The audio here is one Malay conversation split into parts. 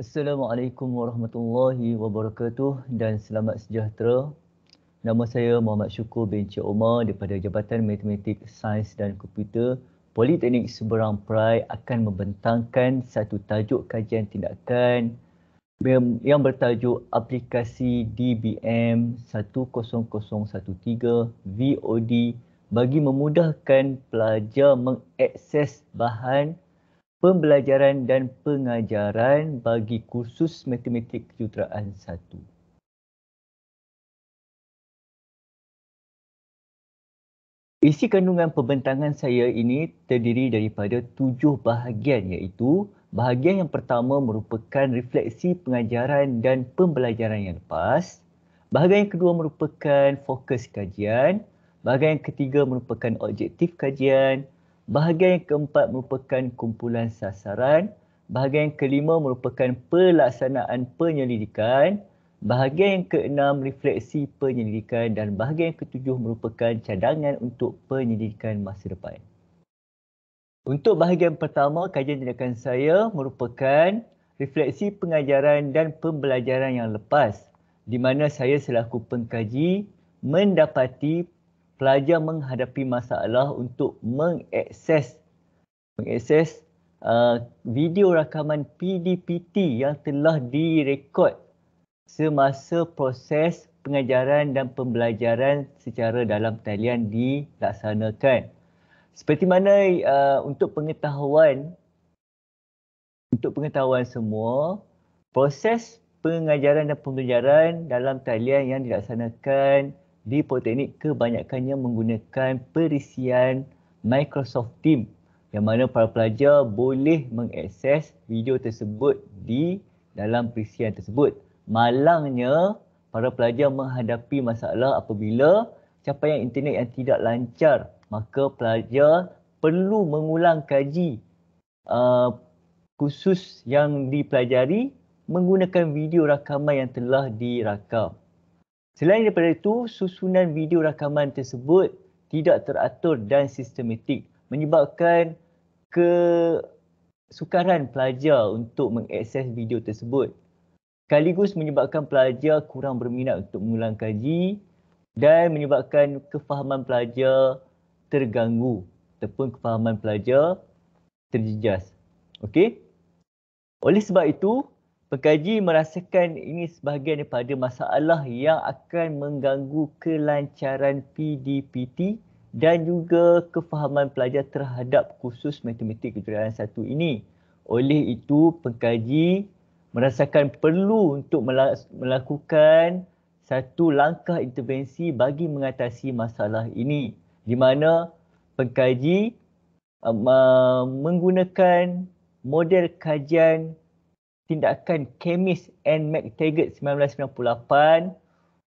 Assalamualaikum warahmatullahi wabarakatuh dan selamat sejahtera. Nama saya Muhammad Syukur bin Cik Omar daripada Jabatan Matematik, Sains dan Komputer Politeknik Seberang Perai akan membentangkan satu tajuk kajian tindakan yang bertajuk aplikasi DBM 10013 VOD bagi memudahkan pelajar mengakses bahan pembelajaran dan pengajaran bagi kursus matematik kejuruteraan 1. Isi kandungan pembentangan saya ini terdiri daripada tujuh bahagian iaitu Bahagian yang pertama merupakan refleksi pengajaran dan pembelajaran yang lepas. Bahagian yang kedua merupakan fokus kajian. Bahagian yang ketiga merupakan objektif kajian. Bahagian yang keempat merupakan kumpulan sasaran. Bahagian yang kelima merupakan pelaksanaan penyelidikan. Bahagian yang keenam refleksi penyelidikan dan bahagian yang ketujuh merupakan cadangan untuk penyelidikan masa depan. Untuk bahagian pertama, kajian tindakan saya merupakan refleksi pengajaran dan pembelajaran yang lepas di mana saya selaku pengkaji mendapati pelajar menghadapi masalah untuk mengakses mengakses uh, video rakaman PDPT yang telah direkod semasa proses pengajaran dan pembelajaran secara dalam talian dilaksanakan seperti mana uh, untuk pengetahuan untuk pengetahuan semua proses pengajaran dan pembelajaran dalam talian yang dilaksanakan di Politeknik kebanyakannya menggunakan perisian Microsoft Teams yang mana para pelajar boleh mengakses video tersebut di dalam perisian tersebut. Malangnya, para pelajar menghadapi masalah apabila capaian internet yang tidak lancar maka pelajar perlu mengulang kaji uh, khusus yang dipelajari menggunakan video rakaman yang telah dirakam. Selain daripada itu, susunan video rakaman tersebut tidak teratur dan sistematik menyebabkan kesukaran pelajar untuk mengakses video tersebut. Sekaligus menyebabkan pelajar kurang berminat untuk mengulang kaji dan menyebabkan kefahaman pelajar terganggu ataupun kefahaman pelajar terjejas. Okey? Oleh sebab itu, pengkaji merasakan ini sebahagian daripada masalah yang akan mengganggu kelancaran PDPT dan juga kefahaman pelajar terhadap kursus matematik kejuruteraan satu ini. Oleh itu, pengkaji merasakan perlu untuk melakukan satu langkah intervensi bagi mengatasi masalah ini di mana pengkaji uh, menggunakan model kajian tindakan kemis and McTaggart 1998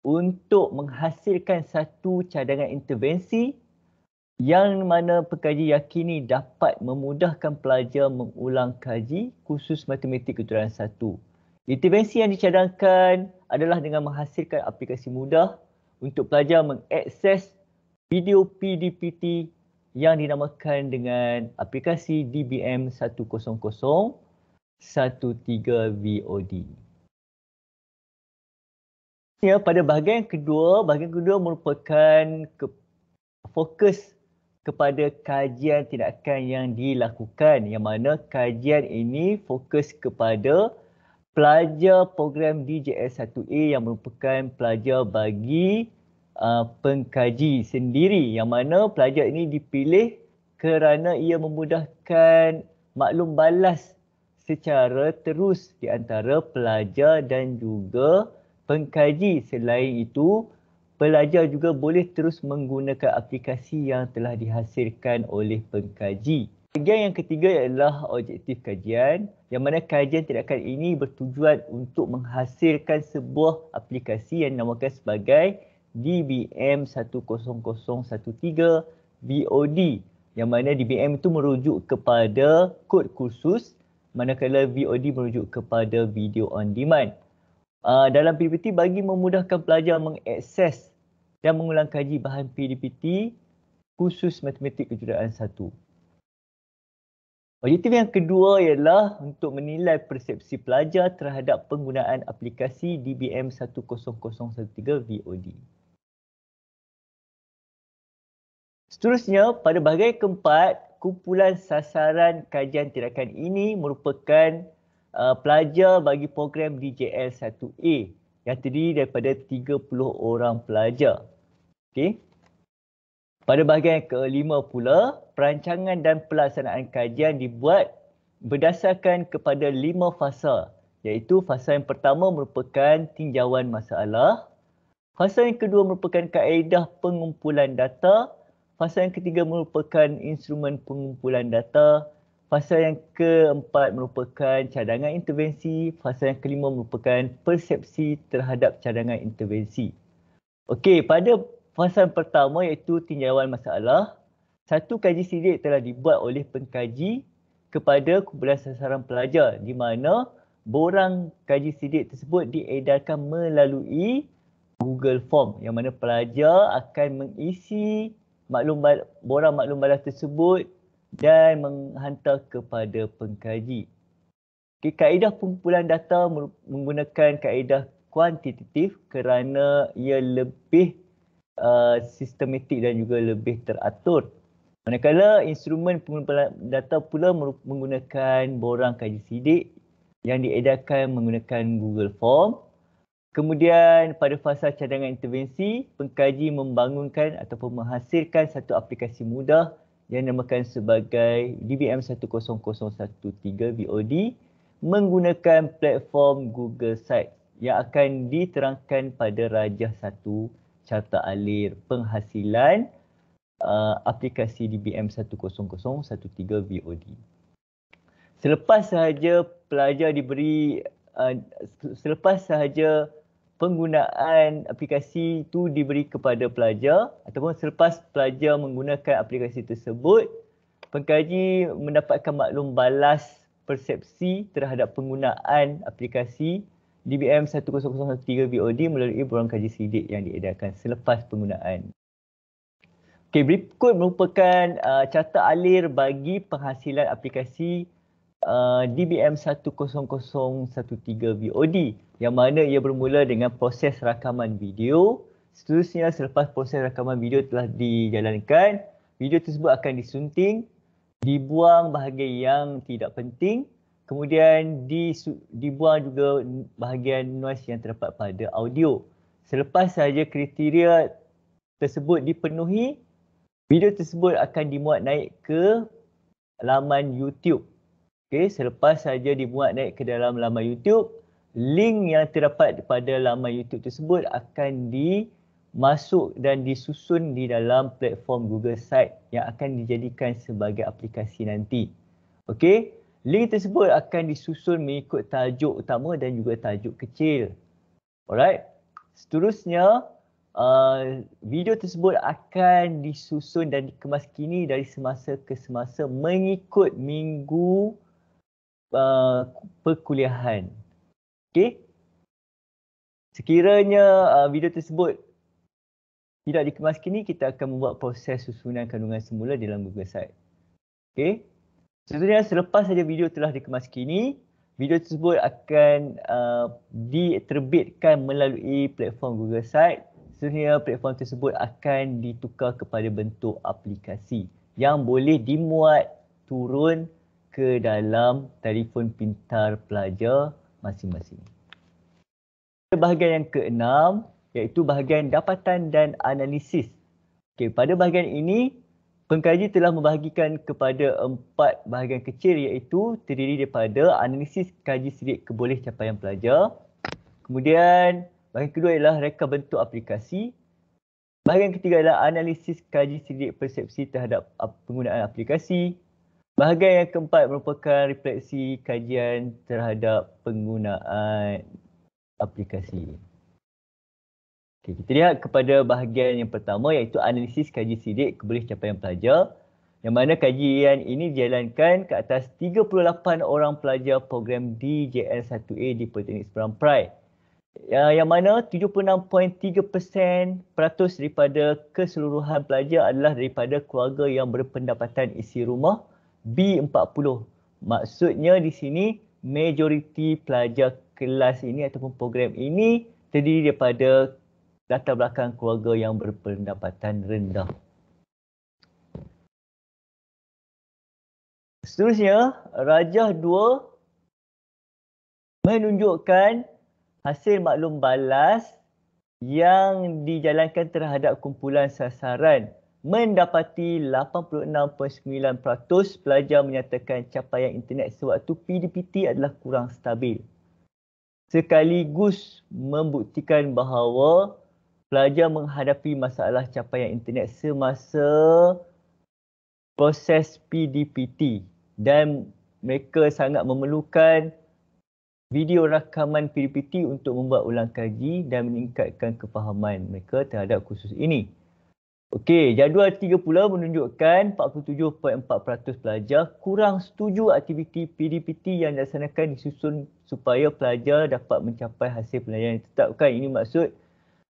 untuk menghasilkan satu cadangan intervensi yang mana pekaji yakini dapat memudahkan pelajar mengulang kaji khusus matematik kejuruan satu. Intervensi yang dicadangkan adalah dengan menghasilkan aplikasi mudah untuk pelajar mengakses video PDPT yang dinamakan dengan aplikasi DBM 10013 VOD. Ya, pada bahagian kedua, bahagian kedua merupakan ke, fokus kepada kajian tindakan yang dilakukan yang mana kajian ini fokus kepada pelajar program DJS 1A yang merupakan pelajar bagi Uh, pengkaji sendiri yang mana pelajar ini dipilih kerana ia memudahkan maklum balas secara terus di antara pelajar dan juga pengkaji. Selain itu, pelajar juga boleh terus menggunakan aplikasi yang telah dihasilkan oleh pengkaji. Bagian yang ketiga ialah objektif kajian yang mana kajian tindakan ini bertujuan untuk menghasilkan sebuah aplikasi yang dinamakan sebagai DBM 10013 VOD yang mana DBM itu merujuk kepada kod kursus manakala VOD merujuk kepada video on demand. Uh, dalam ppt, bagi memudahkan pelajar mengakses dan mengulang kaji bahan ppt khusus matematik kejuruteraan 1. Objektif yang kedua ialah untuk menilai persepsi pelajar terhadap penggunaan aplikasi DBM 10013 VOD. Seterusnya, pada bahagian keempat, kumpulan sasaran kajian tindakan ini merupakan uh, pelajar bagi program DJL1A yang terdiri daripada 30 orang pelajar. Okey. Pada bahagian yang kelima pula, perancangan dan pelaksanaan kajian dibuat berdasarkan kepada lima fasa iaitu fasa yang pertama merupakan tinjauan masalah, fasa yang kedua merupakan kaedah pengumpulan data Fasa yang ketiga merupakan instrumen pengumpulan data. Fasa yang keempat merupakan cadangan intervensi. Fasa yang kelima merupakan persepsi terhadap cadangan intervensi. Okey, pada fasa pertama iaitu tinjauan masalah, satu kaji sidik telah dibuat oleh pengkaji kepada kumpulan sasaran pelajar di mana borang kaji sidik tersebut diedarkan melalui Google Form yang mana pelajar akan mengisi maklum borang maklum balas tersebut dan menghantar kepada pengkaji. Okay, kaedah pengumpulan data menggunakan kaedah kuantitatif kerana ia lebih uh, sistematik dan juga lebih teratur. Manakala instrumen pengumpulan data pula menggunakan borang kaji sidik yang diedarkan menggunakan Google Form Kemudian pada fasa cadangan intervensi, pengkaji membangunkan ataupun menghasilkan satu aplikasi mudah yang dinamakan sebagai DBM 10013 BOD menggunakan platform Google Site yang akan diterangkan pada rajah satu carta alir penghasilan uh, aplikasi DBM 10013 BOD. Selepas sahaja pelajar diberi uh, selepas sahaja penggunaan aplikasi itu diberi kepada pelajar ataupun selepas pelajar menggunakan aplikasi tersebut, pengkaji mendapatkan maklum balas persepsi terhadap penggunaan aplikasi DBM 1003 BOD melalui borang kaji sidik yang diedarkan selepas penggunaan. Okay, berikut merupakan uh, carta alir bagi penghasilan aplikasi aplikasi DBM 10013 VOD yang mana ia bermula dengan proses rakaman video. Seterusnya selepas proses rakaman video telah dijalankan, video tersebut akan disunting, dibuang bahagian yang tidak penting, kemudian dibuang juga bahagian noise yang terdapat pada audio. Selepas saja kriteria tersebut dipenuhi, video tersebut akan dimuat naik ke laman YouTube. Okey, selepas saja dibuat naik ke dalam laman YouTube, link yang terdapat pada laman YouTube tersebut akan dimasuk dan disusun di dalam platform Google Site yang akan dijadikan sebagai aplikasi nanti. Okey, link tersebut akan disusun mengikut tajuk utama dan juga tajuk kecil. Alright, seterusnya Uh, video tersebut akan disusun dan dikemas kini dari semasa ke semasa mengikut minggu uh, perkuliahan. Okey. Sekiranya uh, video tersebut tidak dikemas kini, kita akan membuat proses susunan kandungan semula di dalam Google Site. Okey. Sebenarnya selepas saja video telah dikemas kini, video tersebut akan uh, diterbitkan melalui platform Google Site. Sebenarnya platform tersebut akan ditukar kepada bentuk aplikasi yang boleh dimuat turun ke dalam telefon pintar pelajar masing-masing. Bahagian yang keenam iaitu bahagian dapatan dan analisis. Okey, pada bahagian ini pengkaji telah membahagikan kepada empat bahagian kecil iaitu terdiri daripada analisis kaji sedikit keboleh capaian pelajar. Kemudian bahagian kedua ialah reka bentuk aplikasi. Bahagian ketiga adalah analisis kaji sedikit persepsi terhadap penggunaan aplikasi. Bahagian yang keempat merupakan refleksi kajian terhadap penggunaan aplikasi. Okay, kita lihat kepada bahagian yang pertama iaitu analisis kaji sidik keboleh capaian pelajar yang mana kajian ini dijalankan ke atas 38 orang pelajar program DJN1A di Politeknik Seberang Perai ya, yang mana 76.3% peratus daripada keseluruhan pelajar adalah daripada keluarga yang berpendapatan isi rumah B40. Maksudnya di sini majoriti pelajar kelas ini ataupun program ini terdiri daripada latar belakang keluarga yang berpendapatan rendah. Seterusnya, rajah 2 menunjukkan hasil maklum balas yang dijalankan terhadap kumpulan sasaran mendapati 86.9% pelajar menyatakan capaian internet sewaktu PDPT adalah kurang stabil. Sekaligus membuktikan bahawa pelajar menghadapi masalah capaian internet semasa proses PDPT dan mereka sangat memerlukan video rakaman PDPT untuk membuat ulang kaji dan meningkatkan kefahaman mereka terhadap khusus ini. Okey, jadual tiga pula menunjukkan 47.4% pelajar kurang setuju aktiviti PDPT yang dilaksanakan disusun supaya pelajar dapat mencapai hasil pelajaran yang ditetapkan. Ini maksud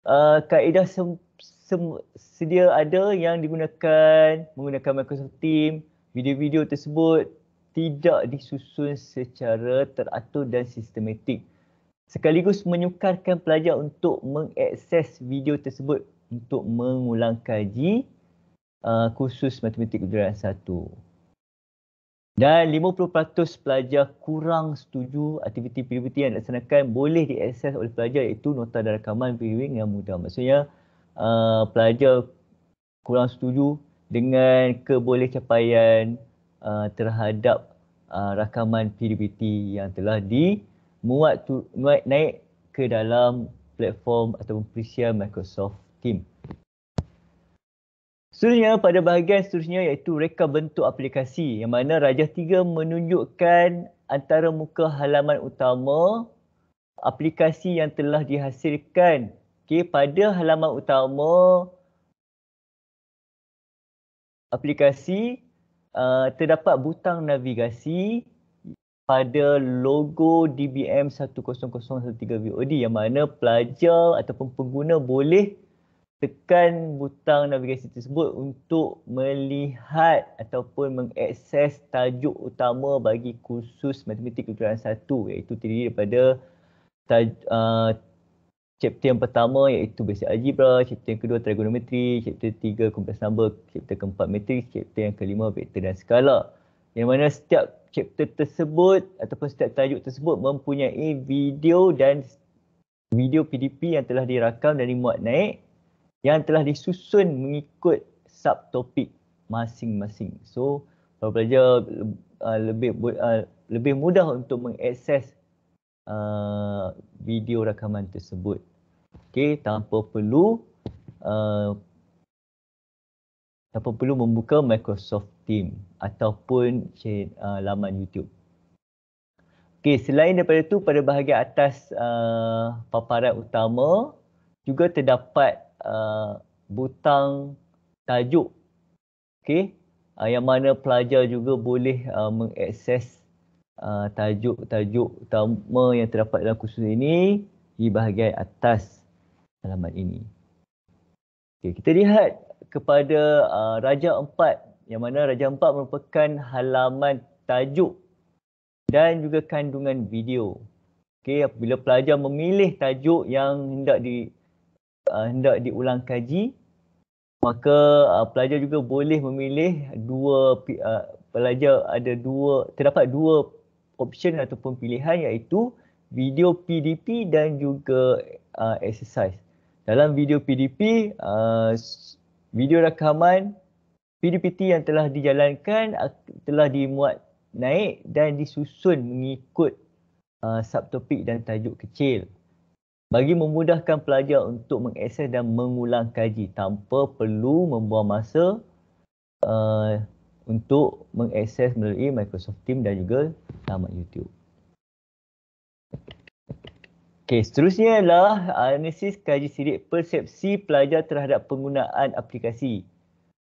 uh, kaedah sem- sem- sedia ada yang digunakan menggunakan Microsoft Teams, video-video tersebut tidak disusun secara teratur dan sistematik. Sekaligus menyukarkan pelajar untuk mengakses video tersebut untuk mengulang kaji uh, kursus matematik kejuruteraan satu Dan 50% pelajar kurang setuju aktiviti-aktiviti yang dilaksanakan boleh diakses oleh pelajar iaitu nota dan rakaman viewing yang mudah. Maksudnya uh, pelajar kurang setuju dengan keboleh capaian uh, terhadap uh, rakaman PDBT yang telah di muat naik ke dalam platform ataupun perisian Microsoft Hakim. Seterusnya pada bahagian seterusnya iaitu reka bentuk aplikasi yang mana rajah 3 menunjukkan antara muka halaman utama aplikasi yang telah dihasilkan okay, pada halaman utama aplikasi uh, terdapat butang navigasi pada logo DBM 10013 VOD yang mana pelajar ataupun pengguna boleh tekan butang navigasi tersebut untuk melihat ataupun mengakses tajuk utama bagi kursus matematik kejuruan 1 iaitu terdiri daripada uh, chapter yang pertama iaitu basic algebra, chapter yang kedua trigonometri, chapter tiga complex nombor, chapter keempat matrix, chapter yang kelima vektor dan skala. Yang mana setiap chapter tersebut ataupun setiap tajuk tersebut mempunyai video dan video PDP yang telah dirakam dari muat naik yang telah disusun mengikut subtopik masing-masing. So, para pelajar uh, lebih uh, lebih mudah untuk mengakses uh, video rakaman tersebut. Okey, tanpa perlu uh, tanpa perlu membuka Microsoft Team ataupun uh, laman YouTube. Okey, selain daripada itu pada bahagian atas uh, paparan utama juga terdapat Uh, butang tajuk okey uh, yang mana pelajar juga boleh uh, mengakses uh, tajuk-tajuk utama yang terdapat dalam kursus ini di bahagian atas halaman ini okey kita lihat kepada uh, raja 4 yang mana raja 4 merupakan halaman tajuk dan juga kandungan video okey apabila pelajar memilih tajuk yang hendak di uh, hendak diulang kaji maka uh, pelajar juga boleh memilih dua uh, pelajar ada dua terdapat dua option ataupun pilihan iaitu video PDP dan juga uh, exercise dalam video PDP uh, video rakaman PDPT yang telah dijalankan telah dimuat naik dan disusun mengikut uh, subtopik dan tajuk kecil bagi memudahkan pelajar untuk mengakses dan mengulang kaji tanpa perlu membuang masa uh, untuk mengakses melalui Microsoft Teams dan juga laman YouTube. Okay, seterusnya adalah analisis kaji sidik persepsi pelajar terhadap penggunaan aplikasi.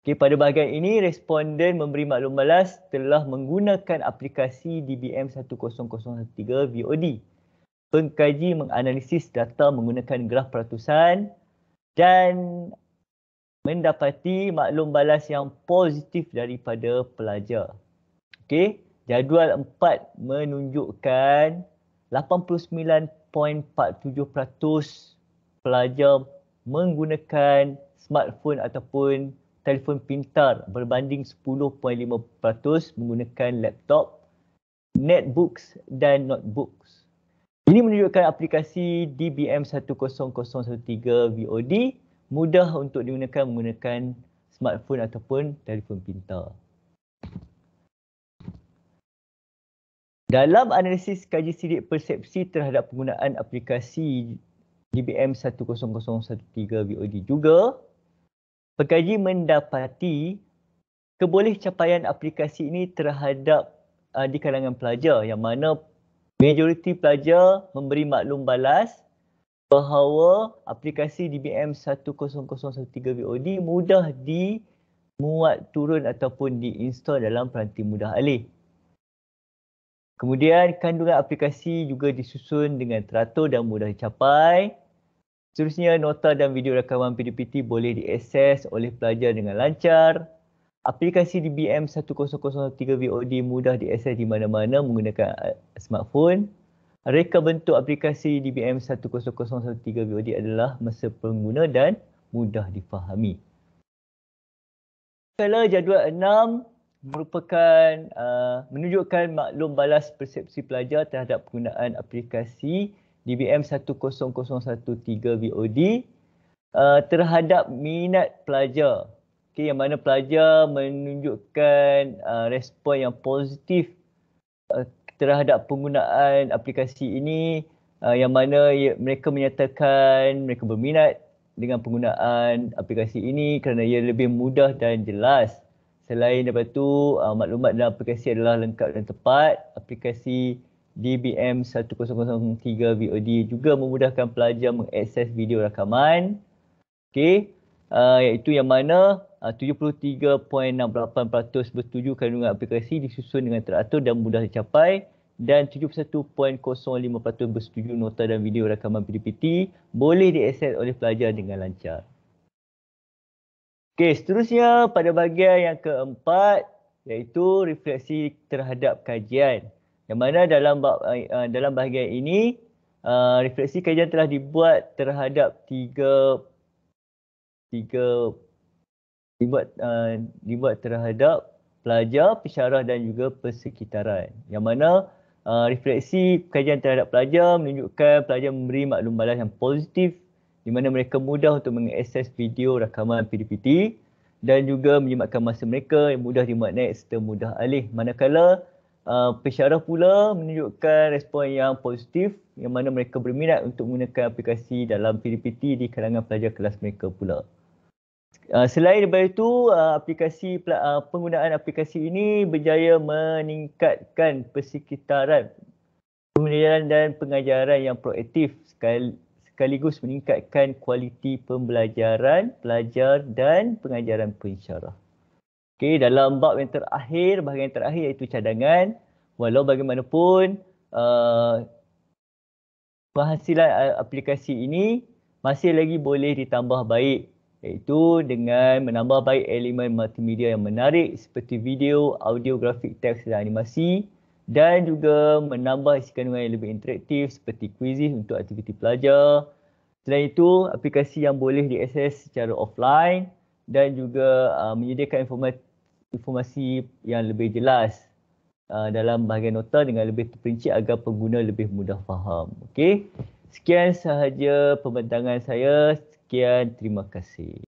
Okay, pada bahagian ini responden memberi maklum balas telah menggunakan aplikasi DBM 10013 VOD pengkaji menganalisis data menggunakan graf peratusan dan mendapati maklum balas yang positif daripada pelajar. Okey, jadual 4 menunjukkan 89.47% pelajar menggunakan smartphone ataupun telefon pintar berbanding 10.5% menggunakan laptop, netbooks dan notebooks. Ini menunjukkan aplikasi DBM 10013 VOD mudah untuk digunakan menggunakan smartphone ataupun telefon pintar. Dalam analisis kaji sidik persepsi terhadap penggunaan aplikasi DBM 10013 VOD juga, pengkaji mendapati kebolehcapaian aplikasi ini terhadap uh, di kalangan pelajar yang mana majoriti pelajar memberi maklum balas bahawa aplikasi DBM 10013 VOD mudah dimuat turun ataupun diinstal dalam peranti mudah alih. Kemudian kandungan aplikasi juga disusun dengan teratur dan mudah dicapai. Seterusnya nota dan video rakaman PDPT boleh diakses oleh pelajar dengan lancar aplikasi DBM 1003 VOD mudah diakses di mana-mana menggunakan eh, smartphone. Reka bentuk aplikasi DBM 1003 VOD adalah masa pengguna dan mudah difahami. Kala jadual 6 merupakan uh, menunjukkan maklum balas persepsi pelajar terhadap penggunaan aplikasi DBM 1003 VOD uh, terhadap minat pelajar okay, yang mana pelajar menunjukkan uh, respon yang positif uh, terhadap penggunaan aplikasi ini uh, yang mana ia, mereka menyatakan mereka berminat dengan penggunaan aplikasi ini kerana ia lebih mudah dan jelas selain daripada itu uh, maklumat dalam aplikasi adalah lengkap dan tepat aplikasi DBM 1003 VOD juga memudahkan pelajar mengakses video rakaman Okay uh, iaitu yang mana uh, 73.68% bertuju kandungan aplikasi disusun dengan teratur dan mudah dicapai dan 71.05% bersetuju nota dan video rakaman PDPT boleh diakses oleh pelajar dengan lancar. Okey, seterusnya pada bahagian yang keempat iaitu refleksi terhadap kajian. Yang mana dalam uh, dalam bahagian ini uh, refleksi kajian telah dibuat terhadap tiga tiga dibuat uh, eh, dibuat terhadap pelajar, pesyarah dan juga persekitaran. Yang mana uh, refleksi kajian terhadap pelajar menunjukkan pelajar memberi maklum balas yang positif di mana mereka mudah untuk mengakses video rakaman PDPT dan juga menyematkan masa mereka yang mudah dimaknai serta mudah alih. Manakala uh, pesyarah pula menunjukkan respon yang positif yang mana mereka berminat untuk menggunakan aplikasi dalam PDPT di kalangan pelajar kelas mereka pula. Uh, selain daripada itu uh, aplikasi uh, penggunaan aplikasi ini berjaya meningkatkan persekitaran pembelajaran dan pengajaran yang proaktif sekaligus meningkatkan kualiti pembelajaran pelajar dan pengajaran pensyarah. Okay, dalam bab yang terakhir bahagian yang terakhir iaitu cadangan walau bagaimanapun uh, penghasilan uh, aplikasi ini masih lagi boleh ditambah baik iaitu dengan menambah baik elemen multimedia yang menarik seperti video, audio, grafik, teks dan animasi dan juga menambah isi kandungan yang lebih interaktif seperti kuisis untuk aktiviti pelajar. Selain itu, aplikasi yang boleh diakses secara offline dan juga uh, menyediakan informasi, informasi yang lebih jelas uh, dalam bahagian nota dengan lebih terperinci agar pengguna lebih mudah faham. Okey. Sekian sahaja pembentangan saya sekian terima kasih